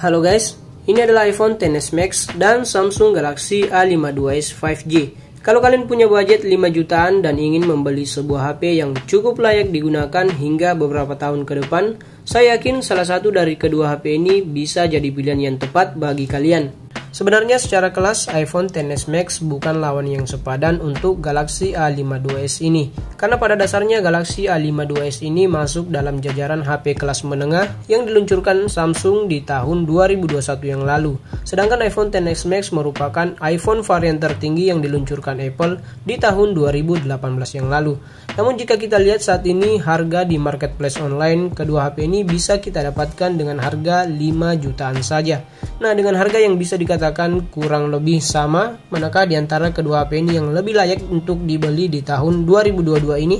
Halo guys, ini adalah iPhone XS Max dan Samsung Galaxy A52s 5G. Kalau kalian punya budget 5 jutaan dan ingin membeli sebuah HP yang cukup layak digunakan hingga beberapa tahun ke depan, saya yakin salah satu dari kedua HP ini bisa jadi pilihan yang tepat bagi kalian. Sebenarnya secara kelas iPhone XS Max bukan lawan yang sepadan untuk Galaxy A52s ini karena pada dasarnya Galaxy A52s ini masuk dalam jajaran HP kelas menengah yang diluncurkan Samsung di tahun 2021 yang lalu. Sedangkan iPhone XS Max merupakan iPhone varian tertinggi yang diluncurkan Apple di tahun 2018 yang lalu. Namun jika kita lihat saat ini harga di marketplace online kedua HP ini bisa kita dapatkan dengan harga 5 jutaan saja. Nah, dengan harga yang bisa dikatakan dikatakan kurang lebih sama, manakah di antara kedua HP ini yang lebih layak untuk dibeli di tahun 2022 ini?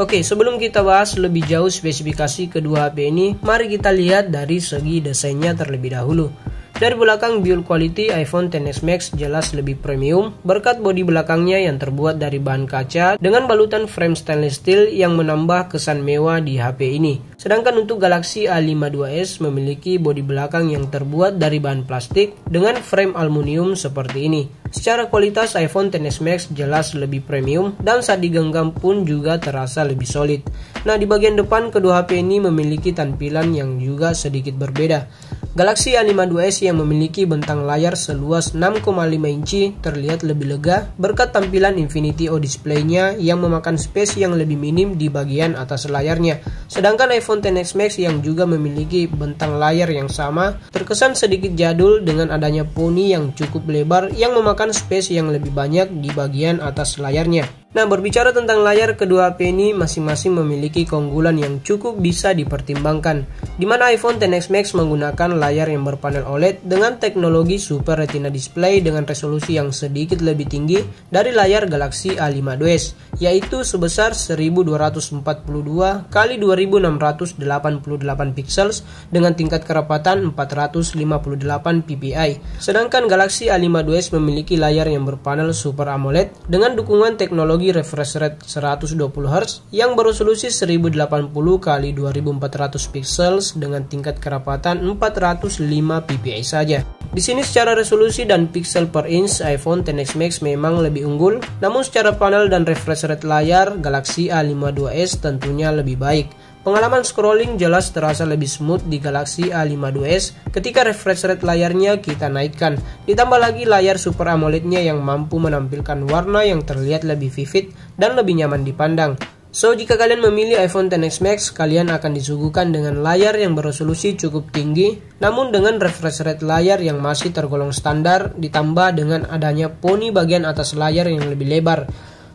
Oke, sebelum kita bahas lebih jauh spesifikasi kedua HP ini, mari kita lihat dari segi desainnya terlebih dahulu. Dari belakang build quality iPhone XS Max jelas lebih premium berkat bodi belakangnya yang terbuat dari bahan kaca dengan balutan frame stainless steel yang menambah kesan mewah di HP ini. Sedangkan untuk Galaxy A52s memiliki bodi belakang yang terbuat dari bahan plastik dengan frame aluminium seperti ini. Secara kualitas iPhone XS Max jelas lebih premium dan saat digenggam pun juga terasa lebih solid. Nah di bagian depan kedua HP ini memiliki tampilan yang juga sedikit berbeda. Galaxy A52s yang memiliki bentang layar seluas 6,5 inci terlihat lebih lega berkat tampilan Infinity O display-nya yang memakan space yang lebih minim di bagian atas layarnya. Sedangkan iPhone XS Max yang juga memiliki bentang layar yang sama terkesan sedikit jadul dengan adanya poni yang cukup lebar yang memakan space yang lebih banyak di bagian atas layarnya. Nah, berbicara tentang layar, kedua HP ini masing-masing memiliki keunggulan yang cukup bisa dipertimbangkan, di mana iPhone XS Max menggunakan layar yang berpanel OLED dengan teknologi Super Retina Display dengan resolusi yang sedikit lebih tinggi dari layar Galaxy A52s, yaitu sebesar 1242 x 2688 pixels dengan tingkat kerapatan 458 ppi. Sedangkan Galaxy A52s memiliki layar yang berpanel Super AMOLED dengan dukungan teknologi teknologi refresh rate 120 Hz yang beresolusi 1080 x 2400 pixels dengan tingkat kerapatan 405 ppi saja. Di sini secara resolusi dan pixel per inch iPhone XS Max memang lebih unggul, namun secara panel dan refresh rate layar Galaxy A52s tentunya lebih baik. Pengalaman scrolling jelas terasa lebih smooth di Galaxy A52s ketika refresh rate layarnya kita naikkan. Ditambah lagi layar Super AMOLED-nya yang mampu menampilkan warna yang terlihat lebih vivid dan lebih nyaman dipandang. So, jika kalian memilih iPhone XS Max, kalian akan disuguhkan dengan layar yang beresolusi cukup tinggi, namun dengan refresh rate layar yang masih tergolong standar, ditambah dengan adanya poni bagian atas layar yang lebih lebar.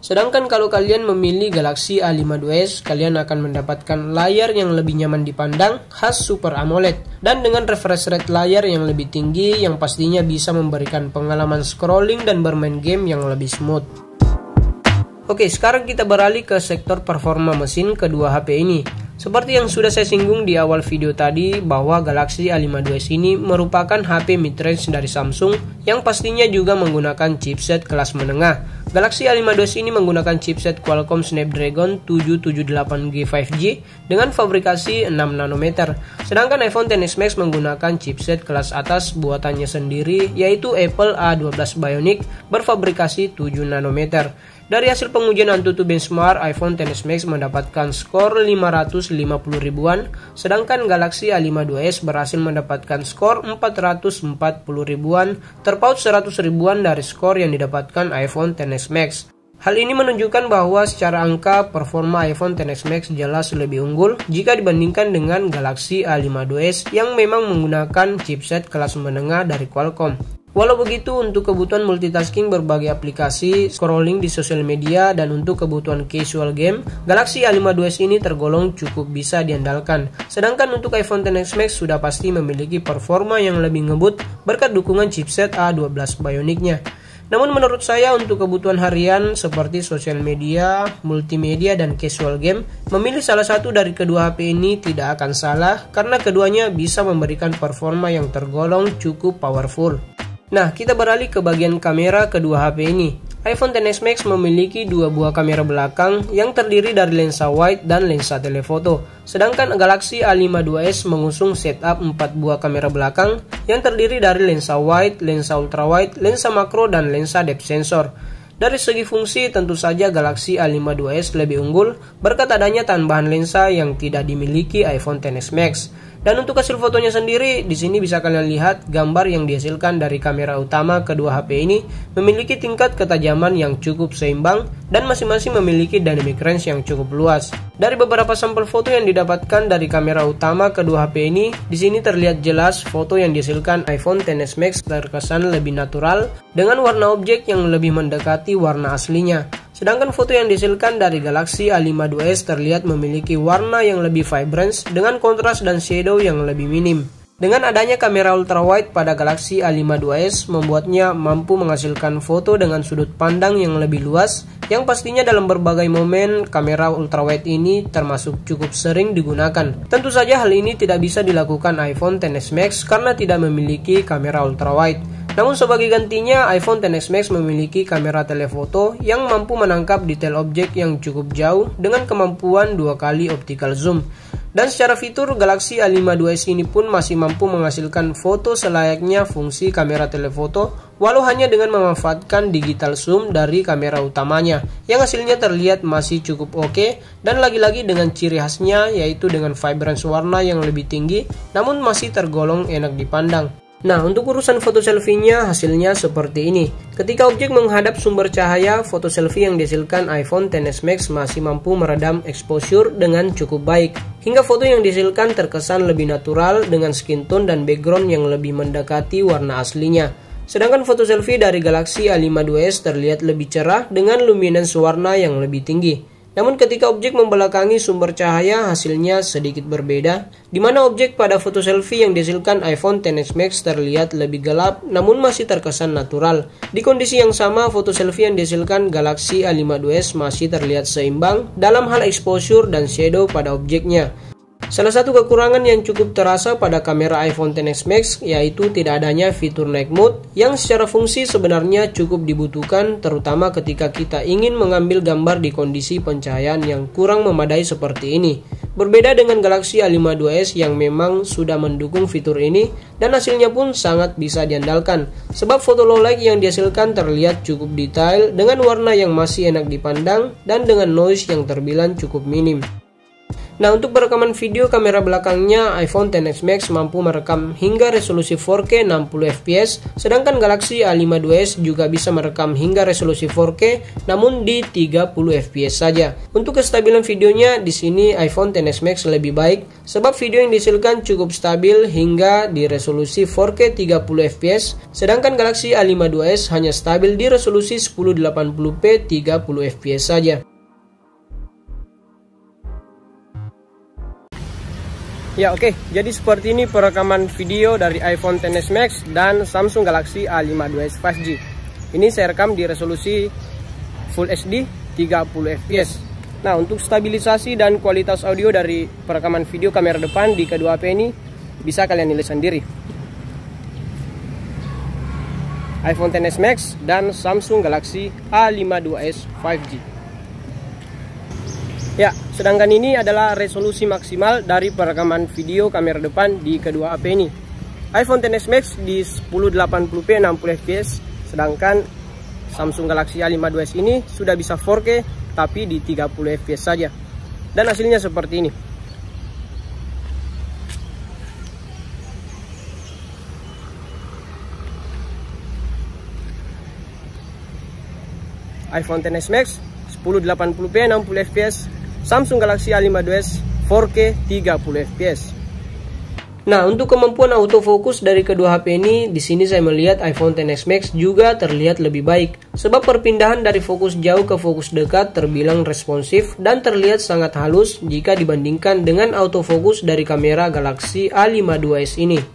Sedangkan kalau kalian memilih Galaxy A52s, kalian akan mendapatkan layar yang lebih nyaman dipandang khas Super AMOLED dan dengan refresh rate layar yang lebih tinggi yang pastinya bisa memberikan pengalaman scrolling dan bermain game yang lebih smooth. Oke, sekarang kita beralih ke sektor performa mesin kedua HP ini. Seperti yang sudah saya singgung di awal video tadi bahwa Galaxy A52s ini merupakan HP mid-range dari Samsung yang pastinya juga menggunakan chipset kelas menengah Galaxy A52 ini menggunakan chipset Qualcomm Snapdragon 778G 5G dengan fabrikasi 6 nanometer, sedangkan iPhone XS Max menggunakan chipset kelas atas buatannya sendiri yaitu Apple A12 Bionic berfabrikasi 7 nanometer. Dari hasil pengujian Antutu Benchmark, iPhone XS Max mendapatkan skor 550 ribuan, sedangkan Galaxy A52s berhasil mendapatkan skor 440 ribuan, terpaut 100 ribuan dari skor yang didapatkan iPhone XS Max. Hal ini menunjukkan bahwa secara angka performa iPhone XS Max jelas lebih unggul jika dibandingkan dengan Galaxy A52s yang memang menggunakan chipset kelas menengah dari Qualcomm. Walau begitu, untuk kebutuhan multitasking berbagai aplikasi, scrolling di sosial media, dan untuk kebutuhan casual game, Galaxy A52s ini tergolong cukup bisa diandalkan. Sedangkan untuk iPhone XS Max sudah pasti memiliki performa yang lebih ngebut berkat dukungan chipset A12 Bionicnya. Namun menurut saya untuk kebutuhan harian seperti sosial media, multimedia, dan casual game, memilih salah satu dari kedua HP ini tidak akan salah karena keduanya bisa memberikan performa yang tergolong cukup powerful. Nah, kita beralih ke bagian kamera kedua HP ini. iPhone XS Max memiliki dua buah kamera belakang yang terdiri dari lensa wide dan lensa telefoto. Sedangkan Galaxy A52s mengusung setup 4 buah kamera belakang yang terdiri dari lensa wide, lensa ultra wide, lensa makro, dan lensa depth sensor. Dari segi fungsi, tentu saja Galaxy A52s lebih unggul berkat adanya tambahan lensa yang tidak dimiliki iPhone XS Max. Dan untuk hasil fotonya sendiri, di sini bisa kalian lihat gambar yang dihasilkan dari kamera utama kedua HP ini memiliki tingkat ketajaman yang cukup seimbang dan masing-masing memiliki dynamic range yang cukup luas. Dari beberapa sampel foto yang didapatkan dari kamera utama kedua HP ini, di sini terlihat jelas foto yang dihasilkan iPhone XS Max terkesan lebih natural dengan warna objek yang lebih mendekati warna aslinya. Sedangkan foto yang dihasilkan dari Galaxy A52s terlihat memiliki warna yang lebih vibrant dengan kontras dan shadow yang lebih minim. Dengan adanya kamera ultrawide pada Galaxy A52s membuatnya mampu menghasilkan foto dengan sudut pandang yang lebih luas yang pastinya dalam berbagai momen kamera ultrawide ini termasuk cukup sering digunakan. Tentu saja hal ini tidak bisa dilakukan iPhone XS Max karena tidak memiliki kamera ultrawide. Namun sebagai gantinya, iPhone XS Max memiliki kamera telefoto yang mampu menangkap detail objek yang cukup jauh dengan kemampuan dua kali optical zoom. Dan secara fitur, Galaxy A52s ini pun masih mampu menghasilkan foto selayaknya fungsi kamera telefoto, walau hanya dengan memanfaatkan digital zoom dari kamera utamanya, yang hasilnya terlihat masih cukup oke, okay, dan lagi-lagi dengan ciri khasnya, yaitu dengan vibrance warna yang lebih tinggi, namun masih tergolong enak dipandang. Nah, untuk urusan foto selfie-nya hasilnya seperti ini. Ketika objek menghadap sumber cahaya, foto selfie yang dihasilkan iPhone XS Max masih mampu meredam exposure dengan cukup baik. Hingga foto yang dihasilkan terkesan lebih natural dengan skin tone dan background yang lebih mendekati warna aslinya. Sedangkan foto selfie dari Galaxy A52s terlihat lebih cerah dengan luminance warna yang lebih tinggi. Namun ketika objek membelakangi sumber cahaya, hasilnya sedikit berbeda, di mana objek pada foto selfie yang dihasilkan iPhone XS Max terlihat lebih gelap namun masih terkesan natural. Di kondisi yang sama, foto selfie yang dihasilkan Galaxy A52s masih terlihat seimbang dalam hal exposure dan shadow pada objeknya. Salah satu kekurangan yang cukup terasa pada kamera iPhone XS Max yaitu tidak adanya fitur night mode yang secara fungsi sebenarnya cukup dibutuhkan terutama ketika kita ingin mengambil gambar di kondisi pencahayaan yang kurang memadai seperti ini. Berbeda dengan Galaxy A52s yang memang sudah mendukung fitur ini dan hasilnya pun sangat bisa diandalkan sebab foto low light yang dihasilkan terlihat cukup detail dengan warna yang masih enak dipandang dan dengan noise yang terbilang cukup minim. Nah, untuk perekaman video, kamera belakangnya iPhone XS Max mampu merekam hingga resolusi 4K 60 fps, sedangkan Galaxy A52s juga bisa merekam hingga resolusi 4K namun di 30 fps saja. Untuk kestabilan videonya, di sini iPhone XS Max lebih baik sebab video yang dihasilkan cukup stabil hingga di resolusi 4K 30 fps, sedangkan Galaxy A52s hanya stabil di resolusi 1080p 30 fps saja. Ya oke, okay. jadi seperti ini perekaman video dari iPhone XS Max dan Samsung Galaxy A52s 5G. Ini saya rekam di resolusi Full HD 30 fps. Nah untuk stabilisasi dan kualitas audio dari perekaman video kamera depan di kedua HP ini bisa kalian nilai sendiri. iPhone XS Max dan Samsung Galaxy A52s 5G. Ya, sedangkan ini adalah resolusi maksimal dari perekaman video kamera depan di kedua HP ini. iPhone XS Max di 1080p 60 fps, sedangkan Samsung Galaxy A52s ini sudah bisa 4K tapi di 30 fps saja. Dan hasilnya seperti ini. iPhone XS Max 1080p 60 fps Samsung Galaxy A52s 4K 30 fps. Nah, untuk kemampuan autofocus dari kedua HP ini, di sini saya melihat iPhone XS Max juga terlihat lebih baik. Sebab perpindahan dari fokus jauh ke fokus dekat terbilang responsif dan terlihat sangat halus jika dibandingkan dengan autofocus dari kamera Galaxy A52s ini.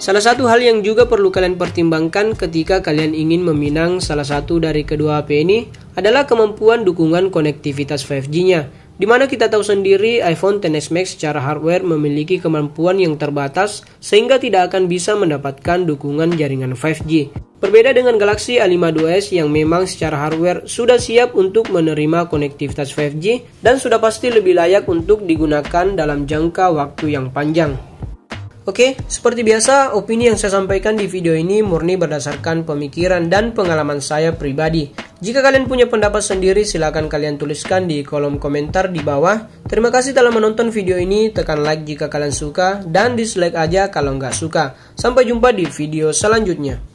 Salah satu hal yang juga perlu kalian pertimbangkan ketika kalian ingin meminang salah satu dari kedua HP ini adalah kemampuan dukungan konektivitas 5G-nya. Di mana kita tahu sendiri iPhone XS Max secara hardware memiliki kemampuan yang terbatas sehingga tidak akan bisa mendapatkan dukungan jaringan 5G. Berbeda dengan Galaxy A52s yang memang secara hardware sudah siap untuk menerima konektivitas 5G dan sudah pasti lebih layak untuk digunakan dalam jangka waktu yang panjang. Oke, seperti biasa, opini yang saya sampaikan di video ini murni berdasarkan pemikiran dan pengalaman saya pribadi. Jika kalian punya pendapat sendiri, silahkan kalian tuliskan di kolom komentar di bawah. Terima kasih telah menonton video ini, tekan like jika kalian suka, dan dislike aja kalau nggak suka. Sampai jumpa di video selanjutnya.